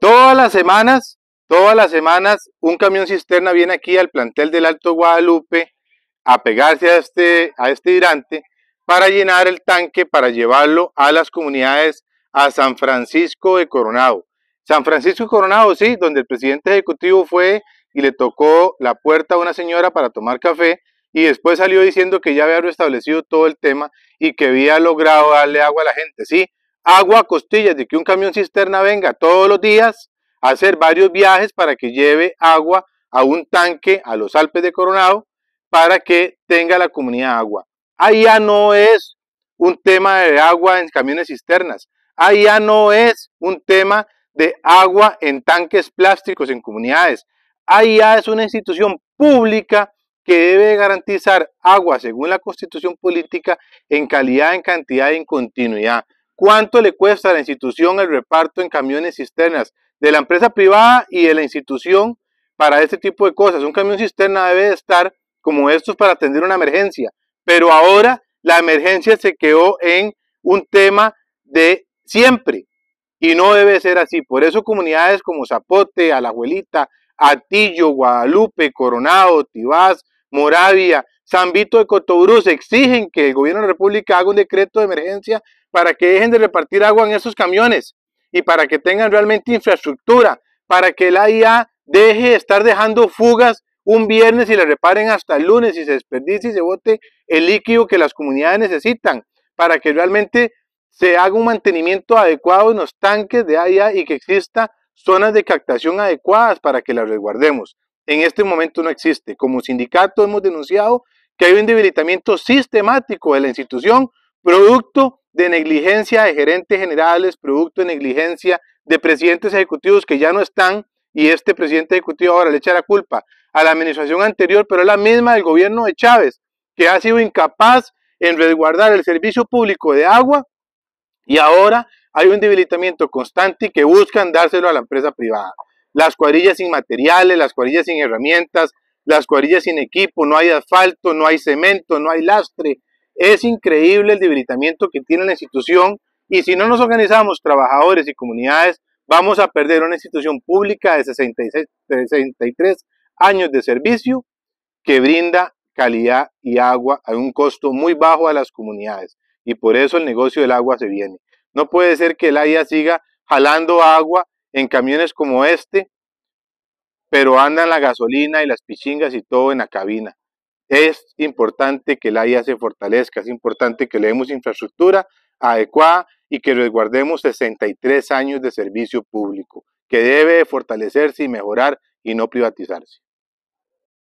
Todas las semanas, todas las semanas, un camión cisterna viene aquí al plantel del Alto Guadalupe a pegarse a este, a este hidrante para llenar el tanque, para llevarlo a las comunidades a San Francisco de Coronado. San Francisco de Coronado, sí, donde el presidente ejecutivo fue y le tocó la puerta a una señora para tomar café y después salió diciendo que ya había restablecido todo el tema y que había logrado darle agua a la gente. Sí, agua a costillas de que un camión cisterna venga todos los días a hacer varios viajes para que lleve agua a un tanque a los Alpes de Coronado para que tenga la comunidad agua. Ahí ya no es un tema de agua en camiones cisternas. Ahí ya no es un tema de agua en tanques plásticos en comunidades. Ahí ya es una institución pública que debe garantizar agua según la constitución política en calidad, en cantidad y en continuidad cuánto le cuesta a la institución el reparto en camiones cisternas de la empresa privada y de la institución para este tipo de cosas. Un camión cisterna debe estar como estos para atender una emergencia, pero ahora la emergencia se quedó en un tema de siempre y no debe ser así. Por eso comunidades como Zapote, Alajuelita, Atillo, Guadalupe, Coronado, Tibás, Moravia, San Vito de Cotobruz exigen que el gobierno de la República haga un decreto de emergencia para que dejen de repartir agua en esos camiones y para que tengan realmente infraestructura, para que la AIA deje de estar dejando fugas un viernes y la reparen hasta el lunes y se desperdice y se bote el líquido que las comunidades necesitan, para que realmente se haga un mantenimiento adecuado en los tanques de AIA y que exista zonas de captación adecuadas para que las resguardemos. En este momento no existe. Como sindicato hemos denunciado que hay un debilitamiento sistemático de la institución producto de negligencia de gerentes generales, producto de negligencia de presidentes ejecutivos que ya no están y este presidente ejecutivo ahora le echa la culpa a la administración anterior, pero es la misma del gobierno de Chávez, que ha sido incapaz en resguardar el servicio público de agua y ahora hay un debilitamiento constante y que buscan dárselo a la empresa privada. Las cuadrillas sin materiales, las cuadrillas sin herramientas, las cuadrillas sin equipo, no hay asfalto, no hay cemento, no hay lastre, es increíble el debilitamiento que tiene la institución y si no nos organizamos trabajadores y comunidades, vamos a perder una institución pública de 63 años de servicio que brinda calidad y agua a un costo muy bajo a las comunidades. Y por eso el negocio del agua se viene. No puede ser que el AIA siga jalando agua en camiones como este, pero andan la gasolina y las pichingas y todo en la cabina es importante que la IA se fortalezca, es importante que le demos infraestructura adecuada y que resguardemos 63 años de servicio público, que debe fortalecerse y mejorar y no privatizarse.